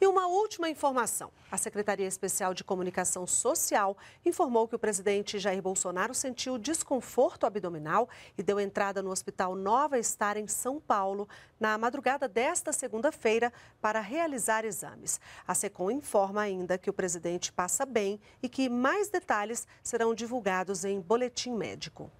E uma última informação: a Secretaria Especial de Comunicação Social informou que o presidente Jair Bolsonaro sentiu desconforto abdominal e deu entrada no Hospital Nova Estar em São Paulo na madrugada desta segunda-feira para realizar exames. A SECOM informa ainda que o presidente passa bem e que mais detalhes serão divulgados em boletim médico.